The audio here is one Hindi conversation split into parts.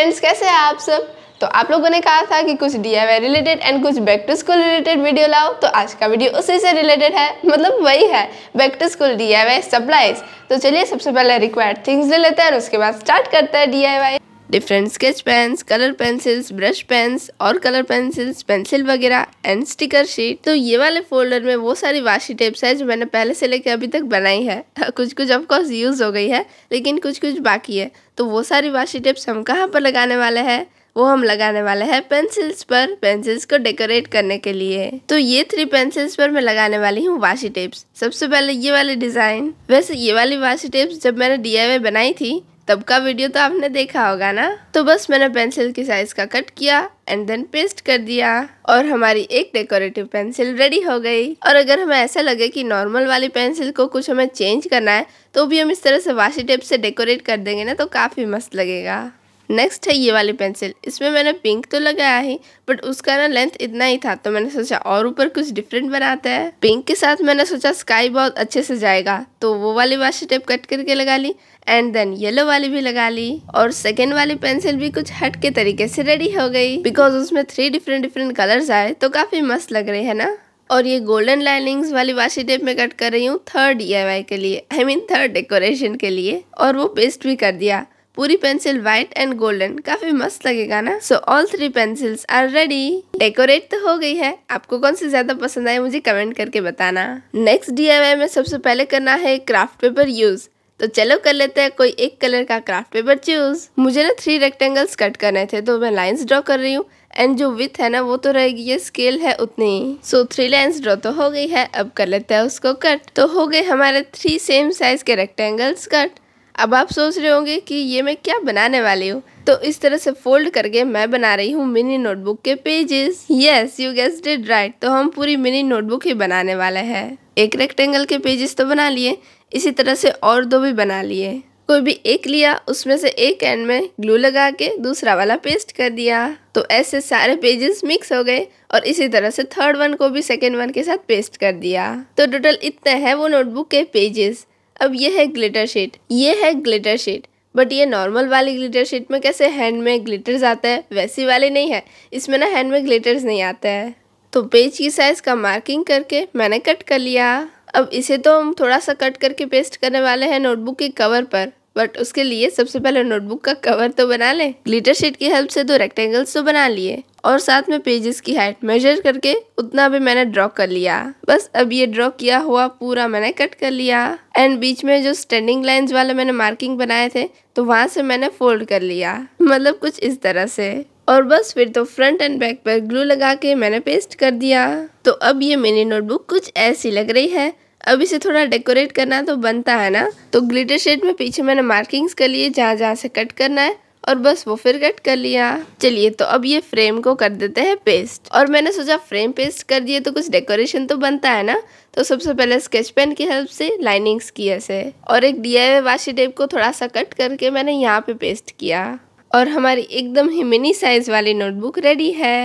फ्रेंड्स कैसे हैं आप सब तो आप लोगों ने कहा था कि कुछ डी आई रिलेटेड एंड कुछ back to school related video लाओ तो आज का वीडियो उसी से रिलेटेड है मतलब वही है back to school D supplies तो चलिए सबसे पहले रिक्वायर्ड थिंग्स ले लेते हैं और उसके बाद स्टार्ट करते हैं D different sketch pens colour pencils brush pens और कलर पेंसिल्स पेंसिल वगैरह एंड स्टिकर शीट तो ये वाले फोल्डर में वो सारी वाशी टेप्स है जो मैंने पहले से लेकर अभी तक बनाई है कुछ कुछ ऑफकोर्स यूज़ हो गई है लेकिन कुछ कुछ बाकी है तो वो सारी वाशी टेप्स हम कहाँ पर लगाने वाले हैं वो हम लगाने वाले हैं पेंसिल्स पर पेंसिल्स को डेकोरेट करने के लिए तो ये थ्री पेंसिल्स पर मैं लगाने वाली हूँ वाशी टेप्स सबसे पहले ये वाले डिज़ाइन वैसे ये वाली वाशी टेप्स जब मैंने डी बनाई थी तब का वीडियो तो आपने देखा होगा ना तो बस मैंने पेंसिल की साइज का कट किया एंड देन पेस्ट कर दिया और हमारी एक डेकोरेटिव पेंसिल रेडी हो गई और अगर हमें ऐसा लगे कि नॉर्मल वाली पेंसिल को कुछ हमें चेंज करना है तो भी हम इस तरह से वाशी टेप से डेकोरेट कर देंगे ना तो काफ़ी मस्त लगेगा नेक्स्ट है ये वाली पेंसिल इसमें मैंने पिंक तो लगाया ही बट उसका ना लेंथ इतना ही था तो मैंने सोचा और ऊपर कुछ डिफरेंट बनाता है पिंक के साथ मैंने सोचा स्काई बहुत अच्छे से जाएगा तो वो वाली वाशी टेप कट करके लगा ली एंड देन येलो वाली भी लगा ली और सेकेंड वाली पेंसिल भी कुछ हट के तरीके से रेडी हो गई बिकॉज उसमें थ्री डिफरेंट डिफरेंट कलर्स आए तो काफी मस्त लग रहे है ना और ये गोल्डन लाइनिंग्स वाली वाशी टेप में कट कर रही हूँ थर्ड डी के लिए आई मीन थर्ड डेकोरेशन के लिए और वो पेस्ट भी कर दिया पूरी पेंसिल व्हाइट एंड गोल्डन काफी मस्त लगेगा ना so all three pencils are ready decorate तो हो गई है आपको कौन सी ज्यादा पसंद आई मुझे कमेंट करके बताना नेक्स्ट डी में सबसे पहले करना है क्राफ्ट पेपर यूज तो चलो कर लेते हैं कोई एक कलर का क्राफ्ट पेपर चूज मुझे ना थ्री रेक्टेंगल्स कट करने थे तो मैं लाइंस ड्रॉ कर रही हूँ एंड जो विथ है ना वो तो रहेगी ये स्केल है उतनी ही सो थ्री लाइन्स ड्रॉ तो हो गई है अब कर लेते हैं उसको कट तो हो गए हमारे थ्री सेम साइज के रेक्टेंगल्स कट अब आप सोच रहे होंगे कि ये मैं क्या बनाने वाली हूँ तो इस तरह से फोल्ड करके मैं बना रही हूँ मिनी नोटबुक के pages yes you guess did right तो हम पूरी मिनी नोटबुक ही बनाने वाले हैं एक रेक्टेंगल के पेजेस तो बना लिए इसी तरह से और दो भी बना लिए कोई भी एक लिया उसमें से एक एंड में ग्लू लगा के दूसरा वाला पेस्ट कर दिया तो ऐसे सारे पेजेस मिक्स हो गए और इसी तरह से थर्ड वन को भी सेकेंड वन के साथ पेस्ट कर दिया तो टोटल इतना है वो नोटबुक के पेजेस अब ये है ग्लिटर शीट ये है ग्लिटर शीट बट ये नॉर्मल वाली ग्लिटर शीट में कैसे हैंड में ग्लिटर्स आते हैं वैसी वाले नहीं है इसमें ना हैंड में ग्लिटर्स नहीं आते हैं तो पेज की साइज़ का मार्किंग करके मैंने कट कर लिया अब इसे तो हम थोड़ा सा कट करके पेस्ट करने वाले हैं नोटबुक के कवर पर बट उसके लिए सबसे पहले नोटबुक का कवर तो बना लें ग्लिटर शीट की हेल्प से दो रेक्टेंगल्स तो बना लिए और साथ में पेजेस की हाइट मेजर करके उतना भी मैंने ड्रॉ कर लिया बस अब ये ड्रॉ किया हुआ पूरा मैंने कट कर लिया एंड बीच में जो स्टैंडिंग लाइंस वाले मैंने मार्किंग बनाए थे तो वहाँ से मैंने फोल्ड कर लिया मतलब कुछ इस तरह से और बस फिर तो फ्रंट एंड बैक पर ग्लू लगा के मैंने पेस्ट कर दिया तो अब ये मेरी नोटबुक कुछ ऐसी लग रही है अब इसे थोड़ा डेकोरेट करना तो बनता है ना तो ग्लिटर शेड में पीछे मैंने मार्किंग्स कर लिए जहाँ जहाँ से कट करना है और बस वो फिर कट कर लिया चलिए तो अब ये फ्रेम को कर देते हैं पेस्ट और मैंने सोचा फ्रेम पेस्ट कर दिए तो कुछ डेकोरेशन तो बनता है ना तो सबसे पहले स्केच पेन की हेल्प से लाइनिंग्स किए से और एक डी आई वाशी टेप को थोड़ा सा कट करके मैंने यहाँ पे पेस्ट किया और हमारी एकदम ही मिनी साइज वाली नोटबुक रेडी है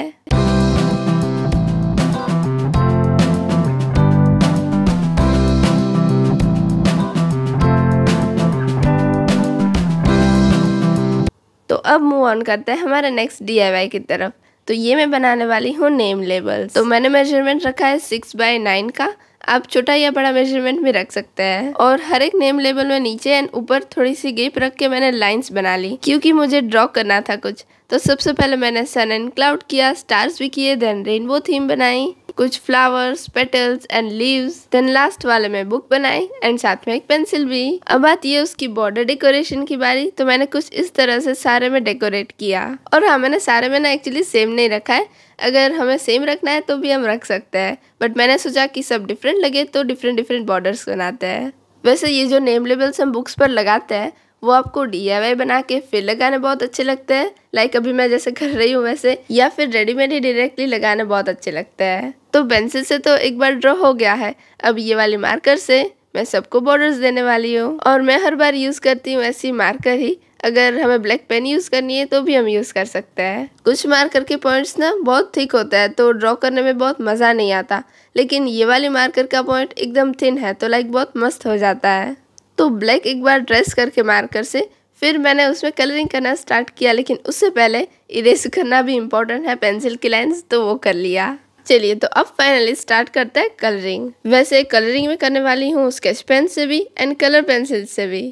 तो अब मूव ऑन करते हैं हमारे नेक्स्ट डी की तरफ तो ये मैं बनाने वाली हूँ नेम लेबल तो मैंने मेजरमेंट रखा है सिक्स बाय नाइन का आप छोटा या बड़ा मेजरमेंट में रख सकते हैं और हर एक नेम लेबल में नीचे एंड ऊपर थोड़ी सी गेप रख के मैंने लाइंस बना ली क्योंकि मुझे ड्रॉ करना था कुछ तो सबसे पहले मैंने सन एंड क्लाउड किया स्टार्स भी किए देन रेनबो थीम बनाई कुछ flowers petals and leaves then last वाले में बुक बनाई एंड साथ में एक पेंसिल भी अब बात ये उसकी बॉर्डर डेकोरेशन की बारी तो मैंने कुछ इस तरह से सारे में डेकोरेट किया और हाँ मैंने सारे में ना एक्चुअली सेम नहीं रखा है अगर हमें सेम रखना है तो भी हम रख सकते हैं बट मैंने सोचा कि सब डिफरेंट लगे तो डिफरेंट डिफरेंट बॉर्डर्स बनाते हैं वैसे ये जो नेम लेबल्स हम बुक्स पर लगाते हैं वो आपको डी बना के फिर लगाने बहुत अच्छे लगते हैं लाइक अभी मैं जैसे कर रही हूँ वैसे या फिर रेडीमेड ही डायरेक्टली लगाने बहुत अच्छे लगते हैं तो पेंसिल से तो एक बार ड्रॉ हो गया है अब ये वाले मार्कर से मैं सबको बॉर्डर्स देने वाली हूँ और मैं हर बार यूज़ करती हूँ ऐसी मार्कर ही अगर हमें ब्लैक पेन यूज़ करनी है तो भी हम यूज़ कर सकते हैं कुछ मार्कर के पॉइंट्स ना बहुत थिक होता है तो ड्रॉ करने में बहुत मज़ा नहीं आता लेकिन ये वाले मार्कर का पॉइंट एकदम थिन है तो लाइक बहुत मस्त हो जाता है तो ब्लैक एक बार ड्रेस करके मार्कर से फिर मैंने उसमें कलरिंग करना स्टार्ट किया लेकिन उससे पहले इरेज करना भी इम्पोर्टेंट है पेंसिल की लाइन्स तो वो कर लिया चलिए तो अब फाइनली स्टार्ट करते हैं कलरिंग वैसे कलरिंग में करने वाली हूँ स्केच पेन से भी एंड कलर पेंसिल से भी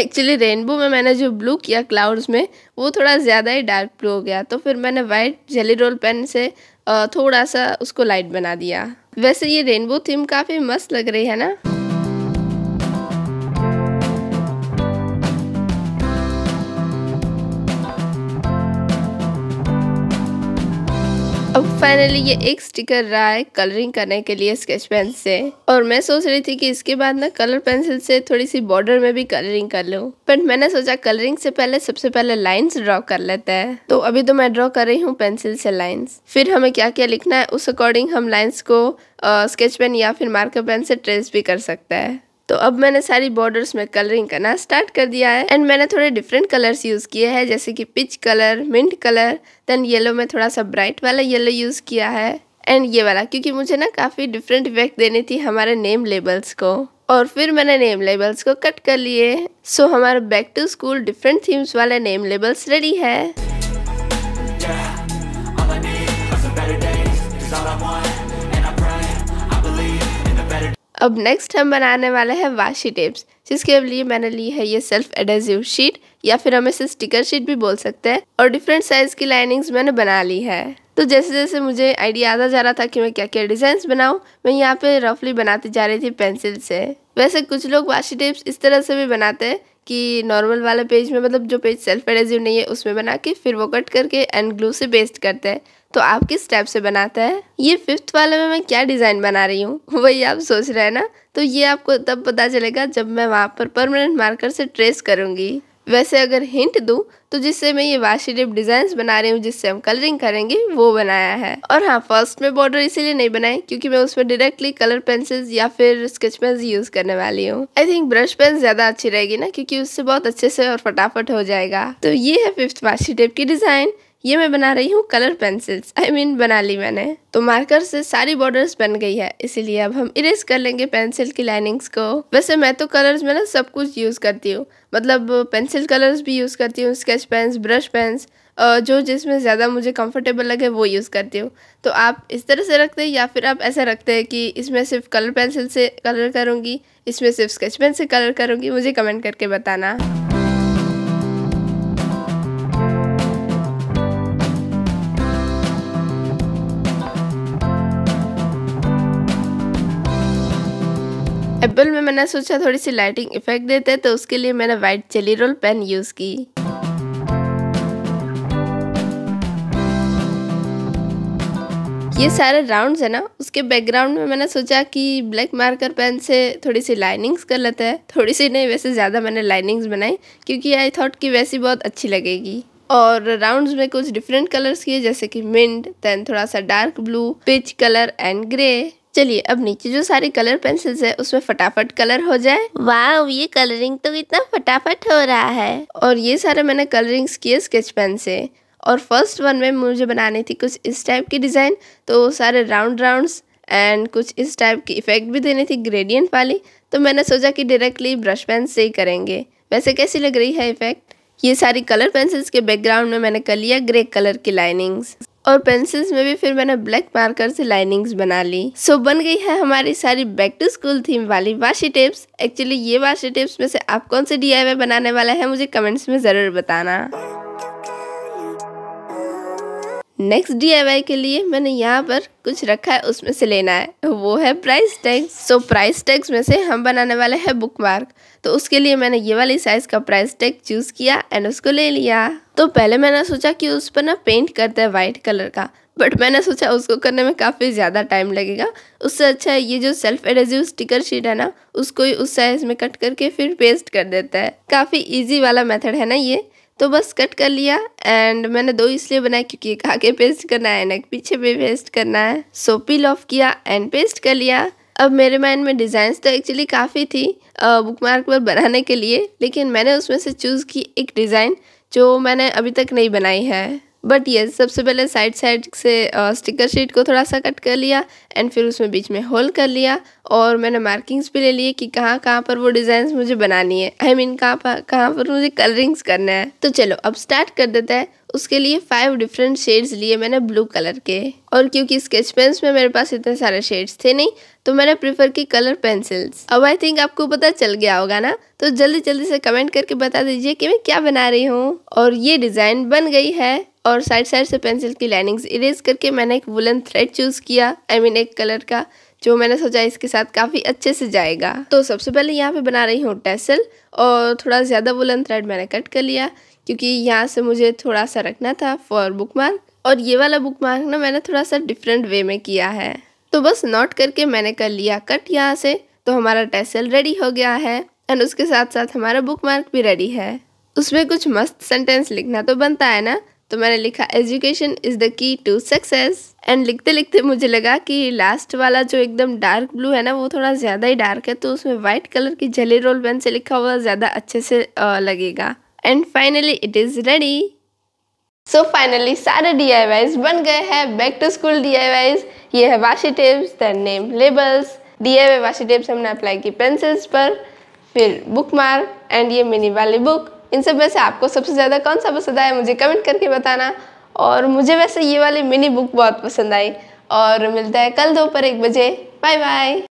एक्चुअली रेनबो में मैंने जो ब्लू किया क्लाउड्स में वो थोड़ा ज़्यादा ही डार्क ब्लू हो गया तो फिर मैंने वाइट जेली रोल पेन से थोड़ा सा उसको लाइट बना दिया वैसे ये रेनबो थीम काफ़ी मस्त लग रही है ना फाइनली ये एक स्टिकर रहा है कलरिंग करने के लिए स्केच पेन से और मैं सोच रही थी कि इसके बाद ना कलर पेंसिल से थोड़ी सी बॉर्डर में भी कलरिंग कर लूँ बट मैंने सोचा कलरिंग से पहले सबसे पहले लाइंस ड्रॉ कर लेते हैं तो अभी तो मैं ड्रॉ कर रही हूँ पेंसिल से लाइंस फिर हमें क्या क्या लिखना है उस अकॉर्डिंग हम लाइन्स को स्केच पेन या फिर मार्कर पेन से ट्रेस भी कर सकते हैं तो अब मैंने सारी बॉर्डर्स में कलरिंग करना स्टार्ट कर दिया है एंड मैंने थोड़े डिफरेंट कलर्स यूज़ किए हैं जैसे कि peach colour mint colour then yellow में थोड़ा सा ब्राइट वाला येलो यूज़ किया है एंड ये वाला क्योंकि मुझे ना काफ़ी डिफरेंट इफेक्ट देनी थी हमारे नेम लेबल्स को और फिर मैंने नेम लेबल्स को कट कर लिए सो so, हमारा back to school different themes वाले नेम लेबल्स रेडी है अब नेक्स्ट हम बनाने वाले हैं वाशी टेप्स जिसके लिए मैंने ली है ये सेल्फ एडेसिव शीट या फिर हम इसे स्टिकर शीट भी बोल सकते हैं और डिफरेंट साइज की लाइनिंग्स मैंने बना ली है तो जैसे जैसे मुझे आइडिया आता जा रहा था कि मैं क्या क्या डिजाइन बनाऊँ मैं यहाँ पे रफली बनाती जा रही थी पेंसिल से वैसे कुछ लोग वाशी टेप्स इस तरह से भी बनाते हैं कि नॉर्मल वाले पेज में मतलब जो पेज सेल्फ एडेसिव नहीं है उसमें बना के फिर वो कट करके एंड ग्लू से पेस्ट करते हैं तो आप किस टाइप से बनाते हैं ये फिफ्थ वाले में मैं क्या डिज़ाइन बना रही हूँ वही आप सोच रहे हैं ना तो ये आपको तब पता चलेगा जब मैं वहाँ पर परमानेंट मार्कर से ट्रेस करूँगी वैसे अगर हिंट दूँ तो जिससे मैं ये वाशी डिप डिज़ाइन बना रही हूँ जिससे हम कलरिंग करेंगे वो बनाया है और हाँ फर्स्ट में बॉर्डर इसीलिए नहीं बनाए क्योंकि मैं उसमें डायरेक्टली कलर पेंसिल्स या फिर स्केच पेन्स यूज़ करने वाली हूँ आई थिंक ब्रश पेन ज़्यादा अच्छी रहेगी ना क्योंकि उससे बहुत अच्छे से और फटाफट हो जाएगा तो ये है फिफ्थ वाशी टेप की डिज़ाइन ये मैं बना रही हूँ colour pencils I I mean mean, बना ली मैंने तो मार्कर से सारी बॉर्डर्स बन गई है इसीलिए अब हम इरेज कर लेंगे पेंसिल की लाइनिंग्स को वैसे मैं तो कलर्स में ना सब कुछ यूज़ करती हूँ मतलब पेंसिल कलर्स भी यूज़ करती हूँ स्केच पेन्स ब्रश पेन्स जो जिसमें ज़्यादा मुझे कंफर्टेबल लगे वो यूज़ करती हूँ तो आप इस तरह से रखते हैं या फिर आप ऐसा रखते हैं कि इसमें सिर्फ कलर पेंसिल से कलर करूँगी इसमें सिर्फ स्केच पेन से कलर करूँगी मुझे कमेंट करके बताना एप्पल में मैंने सोचा थोड़ी सी लाइटिंग इफेक्ट देते तो उसके लिए मैंने white gelly roll pen use की ये सारे राउंड्स है ना उसके बैकग्राउंड में मैंने सोचा कि ब्लैक मार्कर पेन से थोड़ी सी लाइनिंग्स कर लेते हैं थोड़ी सी नहीं वैसे ज़्यादा मैंने लाइनिंग्स बनाई क्योंकि आई थॉट कि वैसी बहुत अच्छी लगेगी और राउंड्स में कुछ डिफरेंट कलर्स किए जैसे कि मिंट देन थोड़ा सा dark blue peach colour and grey चलिए अब नीचे जो सारे कलर पेंसिल्स है उसमें फटाफट कलर हो जाए वाह ये कलरिंग तो इतना फटाफट हो रहा है और ये सारे मैंने कलरिंग्स किए स्केच पेन से और फर्स्ट वन में मुझे बनानी थी कुछ इस टाइप की डिज़ाइन तो सारे राउंड राउंड्स एंड कुछ इस टाइप की इफ़ेक्ट भी देनी थी ग्रेडियंट वाली तो मैंने सोचा कि डायरेक्टली ब्रश पेन से ही करेंगे वैसे कैसी लग रही है इफ़ेक्ट ये सारी कलर पेंसिल्स के बैकग्राउंड में मैंने कर लिया ग्रे कलर की लाइनिंग्स और पेंसिल्स में भी फिर मैंने ब्लैक मार्कर से लाइनिंग्स बना ली सो so, बन गई है हमारी सारी बैक टू स्कूल थीम वाली वाशी टिप्स एक्चुअली ये वाशी टिप्स में से आप कौन से डी बनाने वाला है मुझे कमेंट्स में ज़रूर बताना नेक्स्ट डी के लिए मैंने यहाँ पर कुछ रखा है उसमें से लेना है वो है price tag so price tags में से हम बनाने वाले हैं बुक मार्क तो उसके लिए मैंने ये वाली साइज़ का प्राइस टैग चूज़ किया एंड उसको ले लिया तो पहले मैंने सोचा कि उस पर ना पेंट करते हैं व्हाइट कलर का बट मैंने सोचा उसको करने में काफ़ी ज़्यादा टाइम लगेगा उससे अच्छा ये जो सेल्फ एडेजिव स्टिकर शीट है ना उसको ही उस साइज़ में कट करके फिर पेस्ट कर देता है काफ़ी ईजी वाला मेथड है ना ये तो बस कट कर लिया एंड मैंने दो इसलिए बनाए क्योंकि एक आगे पेस्ट करना है एंड एक पीछे भी पेस्ट करना है सो पील ऑफ किया एंड पेस्ट कर लिया अब मेरे माइंड में डिज़ाइंस तो एक्चुअली काफ़ी थी बुक मार्क पर बनाने के लिए लेकिन मैंने उसमें से चूज़ की एक डिज़ाइन जो मैंने अभी तक नहीं बनाई है बट ये सबसे पहले साइड साइड से स्टिकर शीट को थोड़ा सा कट कर लिया एंड फिर उसमें बीच में होल कर लिया और मैंने मार्किंग्स भी ले लिए कि कहाँ कहाँ पर वो डिज़ाइंस मुझे बनानी है आई I मीन mean, कहाँ पर कहाँ पर मुझे कलरिंग्स करना है तो चलो अब स्टार्ट कर देते हैं उसके लिए फाइव डिफरेंट शेड्स लिए मैंने ब्लू कलर के और क्योंकि स्केच पेन्स में मेरे पास इतने सारे शेड्स थे नहीं तो मैंने प्रीफर की कलर पेंसिल्स अब आई थिंक आपको पता चल गया होगा ना तो जल्दी जल्दी से कमेंट करके बता दीजिए कि मैं क्या बना रही हूँ और ये डिज़ाइन बन गई है और साइड साइड से पेंसिल की लाइनिंग्स इरेज करके मैंने एक वुलन थ्रेड चूज़ किया आई I मीन mean एक कलर का जो मैंने सोचा इसके साथ काफ़ी अच्छे से जाएगा तो सबसे पहले यहाँ पे बना रही हूँ टेसल और थोड़ा ज़्यादा वुलन थ्रेड मैंने कट कर लिया क्योंकि यहाँ से मुझे थोड़ा सा रखना था फॉर बुक मार्क और ये वाला बुक मार्क ना मैंने थोड़ा सा डिफरेंट वे में किया है तो बस नोट करके मैंने कर लिया कट यहाँ से तो हमारा टेसल रेडी हो गया है एंड उसके साथ साथ हमारा बुक मार्क भी रेडी है उसमें कुछ मस्त सेंटेंस लिखना तो बनता है ना तो मैंने लिखा education is the key to success and लिखते लिखते मुझे लगा कि लास्ट वाला जो एकदम डार्क ब्लू है ना वो थोड़ा ज़्यादा ही डार्क है तो उसमें वाइट कलर की जली रोल पेन से लिखा हुआ ज़्यादा अच्छे से लगेगा and finally it is ready so finally सारे डी बन गए हैं बैक टू स्कूल डी ये है washi tapes then name labels D I Y washi tapes हमने अप्लाई की पेंसिल्स पर फिर बुक मार्क एंड ये मिनी वाली बुक इन सब में से आपको सबसे ज़्यादा कौन सा पसंद आया मुझे कमेंट करके बताना और मुझे वैसे ये वाली मिनी बुक बहुत पसंद आई और मिलता है कल दोपहर एक बजे बाय बाय